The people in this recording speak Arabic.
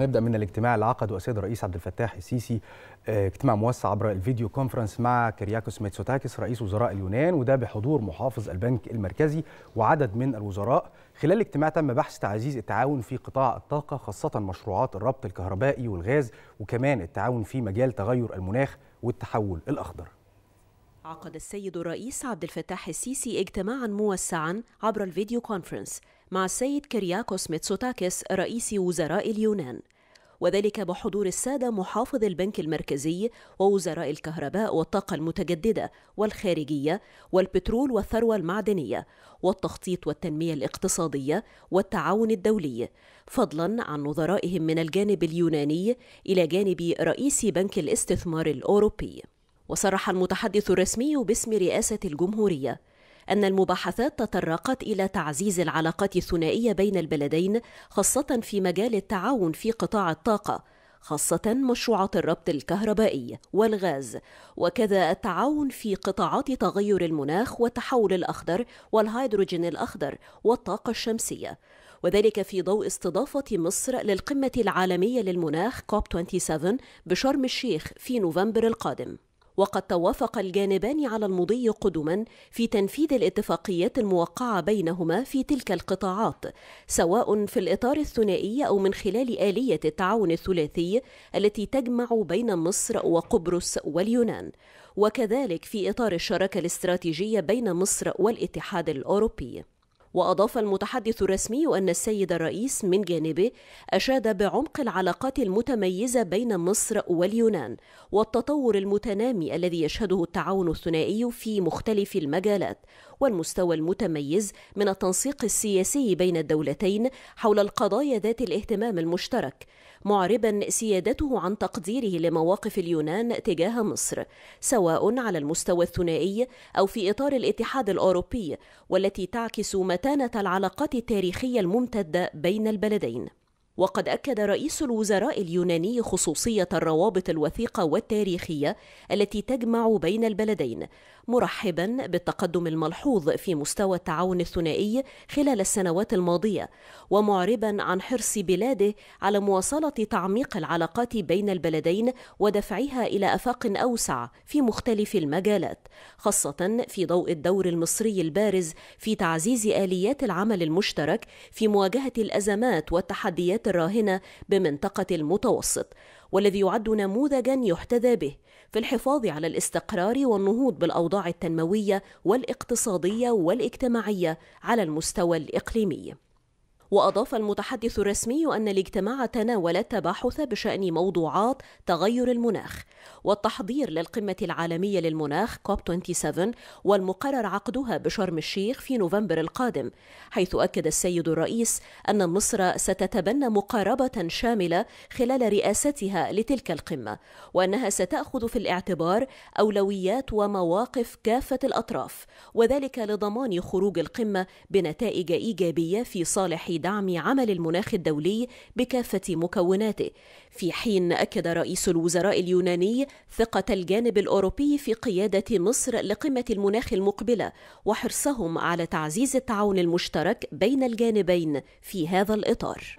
نبدا من الاجتماع اللي عقده السيد الرئيس عبد الفتاح السيسي آه، اجتماع موسع عبر الفيديو كونفرنس مع كرياكوس ميتسوتاكس رئيس وزراء اليونان وده بحضور محافظ البنك المركزي وعدد من الوزراء خلال الاجتماع تم بحث تعزيز التعاون في قطاع الطاقه خاصه مشروعات الربط الكهربائي والغاز وكمان التعاون في مجال تغير المناخ والتحول الاخضر عقد السيد الرئيس عبد الفتاح السيسي اجتماعا موسعا عبر الفيديو كونفرنس مع السيد كرياكوس ميتسوتاكس رئيس وزراء اليونان وذلك بحضور السادة محافظ البنك المركزي ووزراء الكهرباء والطاقة المتجددة والخارجية والبترول والثروة المعدنية والتخطيط والتنمية الاقتصادية والتعاون الدولي فضلا عن نظرائهم من الجانب اليوناني إلى جانب رئيس بنك الاستثمار الأوروبي وصرح المتحدث الرسمي باسم رئاسة الجمهورية أن المباحثات تطرقت إلى تعزيز العلاقات الثنائية بين البلدين خاصة في مجال التعاون في قطاع الطاقة خاصة مشروعات الربط الكهربائي والغاز وكذا التعاون في قطاعات تغير المناخ والتحول الأخضر والهيدروجين الأخضر والطاقة الشمسية وذلك في ضوء استضافة مصر للقمة العالمية للمناخ كوب 27 بشرم الشيخ في نوفمبر القادم وقد توافق الجانبان على المضي قدما في تنفيذ الاتفاقيات الموقعة بينهما في تلك القطاعات سواء في الإطار الثنائي أو من خلال آلية التعاون الثلاثي التي تجمع بين مصر وقبرص واليونان وكذلك في إطار الشراكة الاستراتيجية بين مصر والاتحاد الأوروبي وأضاف المتحدث الرسمي أن السيد الرئيس من جانبه أشاد بعمق العلاقات المتميزة بين مصر واليونان والتطور المتنامي الذي يشهده التعاون الثنائي في مختلف المجالات والمستوى المتميز من التنسيق السياسي بين الدولتين حول القضايا ذات الاهتمام المشترك معربا سيادته عن تقديره لمواقف اليونان تجاه مصر سواء على المستوى الثنائي أو في إطار الاتحاد الأوروبي والتي تعكس ما متانة العلاقات التاريخية الممتدة بين البلدين وقد أكد رئيس الوزراء اليوناني خصوصية الروابط الوثيقة والتاريخية التي تجمع بين البلدين، مرحبا بالتقدم الملحوظ في مستوى التعاون الثنائي خلال السنوات الماضية، ومعربا عن حرص بلاده على مواصلة تعميق العلاقات بين البلدين ودفعها إلى آفاق أوسع في مختلف المجالات، خاصة في ضوء الدور المصري البارز في تعزيز آليات العمل المشترك في مواجهة الأزمات والتحديات الولايات الراهنة بمنطقة المتوسط والذي يعد نموذجا يحتذى به في الحفاظ على الاستقرار والنهوض بالأوضاع التنموية والاقتصادية والاجتماعية على المستوى الإقليمي وأضاف المتحدث الرسمي أن الاجتماع تناول التباحث بشأن موضوعات تغير المناخ والتحضير للقمة العالمية للمناخ كوب 27 والمقرر عقدها بشرم الشيخ في نوفمبر القادم حيث أكد السيد الرئيس أن مصر ستتبنى مقاربة شاملة خلال رئاستها لتلك القمة وأنها ستأخذ في الاعتبار أولويات ومواقف كافة الأطراف وذلك لضمان خروج القمة بنتائج إيجابية في صالح دعم عمل المناخ الدولي بكافة مكوناته في حين أكد رئيس الوزراء اليوناني ثقة الجانب الأوروبي في قيادة مصر لقمة المناخ المقبلة وحرصهم على تعزيز التعاون المشترك بين الجانبين في هذا الإطار